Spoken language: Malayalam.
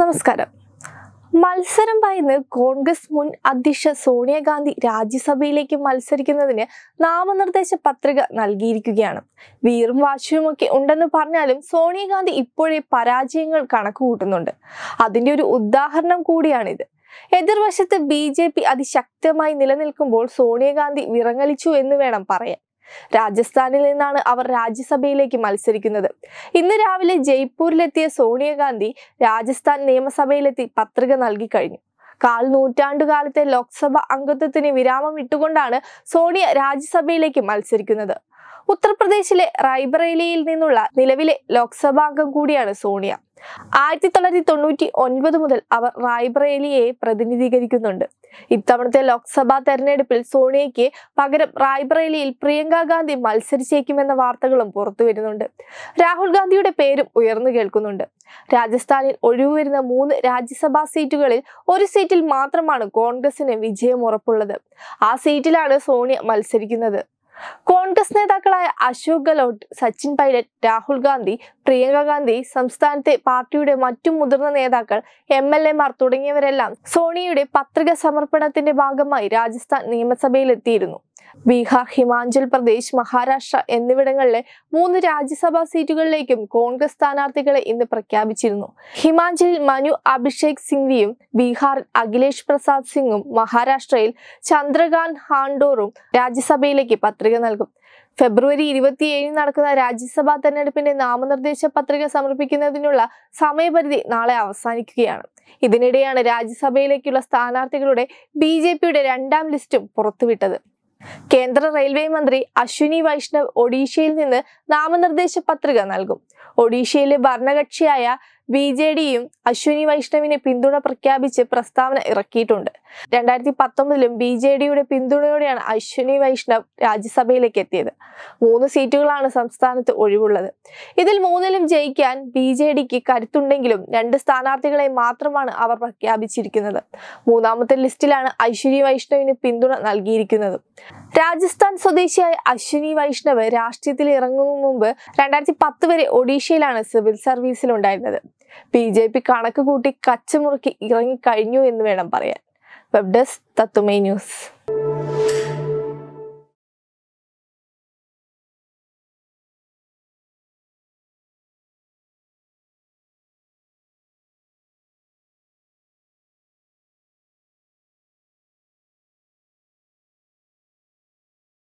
നമസ്കാരം മത്സരം ഭയന്ന് കോൺഗ്രസ് മുൻ അധ്യക്ഷ സോണിയാഗാന്ധി രാജ്യസഭയിലേക്ക് മത്സരിക്കുന്നതിന് നാമനിർദ്ദേശ പത്രിക നൽകിയിരിക്കുകയാണ് വീറും വാശിയുമൊക്കെ ഉണ്ടെന്ന് പറഞ്ഞാലും സോണിയാഗാന്ധി ഇപ്പോഴേ പരാജയങ്ങൾ കണക്കുകൂട്ടുന്നുണ്ട് അതിൻ്റെ ഒരു ഉദാഹരണം കൂടിയാണിത് എതിർവശത്ത് ബി ജെ പി അതിശക്തമായി നിലനിൽക്കുമ്പോൾ സോണിയാഗാന്ധി വിറങ്ങലിച്ചു എന്ന് വേണം പറയാൻ രാജസ്ഥാനിൽ നിന്നാണ് അവർ രാജ്യസഭയിലേക്ക് മത്സരിക്കുന്നത് ഇന്ന് രാവിലെ ജയ്പൂരിലെത്തിയ സോണിയാഗാന്ധി രാജസ്ഥാൻ നിയമസഭയിലെത്തി പത്രിക നൽകി കഴിഞ്ഞു കാൽ നൂറ്റാണ്ടുകാലത്തെ ലോക്സഭ അംഗത്വത്തിന് വിരാമം ഇട്ടുകൊണ്ടാണ് സോണിയ രാജ്യസഭയിലേക്ക് മത്സരിക്കുന്നത് ഉത്തർപ്രദേശിലെ റായ്ബറേലിയിൽ നിന്നുള്ള നിലവിലെ ലോക്സഭാംഗം കൂടിയാണ് സോണിയ ആയിരത്തി തൊള്ളായിരത്തി തൊണ്ണൂറ്റി ഒൻപത് മുതൽ അവർ റായ്ബറേലിയെ പ്രതിനിധീകരിക്കുന്നുണ്ട് ഇത്തവണത്തെ ലോക്സഭാ തെരഞ്ഞെടുപ്പിൽ സോണിയയ്ക്ക് പകരം റായ്ബറേലിയിൽ പ്രിയങ്ക ഗാന്ധി മത്സരിച്ചേക്കുമെന്ന വാർത്തകളും പുറത്തു വരുന്നുണ്ട് രാഹുൽ ഗാന്ധിയുടെ പേരും ഉയർന്നു കേൾക്കുന്നുണ്ട് രാജസ്ഥാനിൽ ഒഴിവു വരുന്ന മൂന്ന് രാജ്യസഭാ സീറ്റുകളിൽ ഒരു സീറ്റിൽ മാത്രമാണ് കോൺഗ്രസിന് വിജയം ഉറപ്പുള്ളത് ആ സീറ്റിലാണ് സോണിയ മത്സരിക്കുന്നത് കോൺഗ്രസ് നേതാക്കളായ അശോക് ഗെഹ്ലോട്ട് സച്ചിൻ പൈലറ്റ് രാഹുൽ ഗാന്ധി പ്രിയങ്ക ഗാന്ധി സംസ്ഥാനത്തെ പാർട്ടിയുടെ മറ്റു മുതിർന്ന നേതാക്കൾ എം എൽ മാർ തുടങ്ങിയവരെല്ലാം സോണിയയുടെ പത്രിക സമർപ്പണത്തിന്റെ ഭാഗമായി രാജസ്ഥാൻ നിയമസഭയിലെത്തിയിരുന്നു ബീഹാർ ഹിമാചൽ പ്രദേശ് മഹാരാഷ്ട്ര എന്നിവിടങ്ങളിലെ മൂന്ന് രാജ്യസഭാ സീറ്റുകളിലേക്കും കോൺഗ്രസ് സ്ഥാനാർത്ഥികളെ ഇന്ന് പ്രഖ്യാപിച്ചിരുന്നു ഹിമാചലിൽ മനു അഭിഷേക് സിംഗ്വിയും ബീഹാറിൽ അഖിലേഷ് പ്രസാദ് സിംഗും മഹാരാഷ്ട്രയിൽ ചന്ദ്രകാന്ത് ഹാൻഡോറും രാജ്യസഭയിലേക്ക് പത്രിക നൽകും ഫെബ്രുവരി ഇരുപത്തിയേഴിന് നടക്കുന്ന രാജ്യസഭാ തെരഞ്ഞെടുപ്പിന്റെ നാമനിർദ്ദേശ പത്രിക സമർപ്പിക്കുന്നതിനുള്ള സമയപരിധി നാളെ അവസാനിക്കുകയാണ് ഇതിനിടെയാണ് രാജ്യസഭയിലേക്കുള്ള സ്ഥാനാർത്ഥികളുടെ ബി രണ്ടാം ലിസ്റ്റും പുറത്തുവിട്ടത് കേന്ദ്ര റെയിൽവേ മന്ത്രി അശ്വിനി വൈഷ്ണവ് ഒഡീഷയിൽ നിന്ന് നാമനിർദ്ദേശ പത്രിക നൽകും ഒഡീഷയിലെ ഭരണകക്ഷിയായ ബി ജെ ഡിയും അശ്വിനി വൈഷ്ണവിനെ പിന്തുണ പ്രഖ്യാപിച്ച് പ്രസ്താവന ഇറക്കിയിട്ടുണ്ട് രണ്ടായിരത്തി പത്തൊമ്പതിലും ബി ജെ ഡിയുടെ പിന്തുണയോടെയാണ് അശ്വിനി വൈഷ്ണവ് രാജ്യസഭയിലേക്ക് എത്തിയത് മൂന്ന് സീറ്റുകളാണ് സംസ്ഥാനത്ത് ഒഴിവുള്ളത് ഇതിൽ മൂന്നിലും ജയിക്കാൻ ബി ജെ ഡിക്ക് കരുത്തുണ്ടെങ്കിലും രണ്ട് സ്ഥാനാർത്ഥികളെ മാത്രമാണ് അവർ പ്രഖ്യാപിച്ചിരിക്കുന്നത് മൂന്നാമത്തെ ലിസ്റ്റിലാണ് അശ്വിനി വൈഷ്ണവിന് പിന്തുണ നൽകിയിരിക്കുന്നത് രാജസ്ഥാൻ സ്വദേശിയായ അശ്വിനി വൈഷ്ണവ് രാഷ്ട്രീയത്തിൽ ഇറങ്ങുന്ന മുമ്പ് രണ്ടായിരത്തി പത്ത് വരെ ഒഡീഷയിലാണ് സിവിൽ സർവീസിലുണ്ടായിരുന്നത് ബി ജെ പി കണക്ക് കൂട്ടി കച്ചമുറുക്കി ഇറങ്ങിക്കഴിഞ്ഞു എന്ന് വേണം പറയാൻ വെബ് ഡെസ്ക് തത്തുമൈ ന്യൂസ്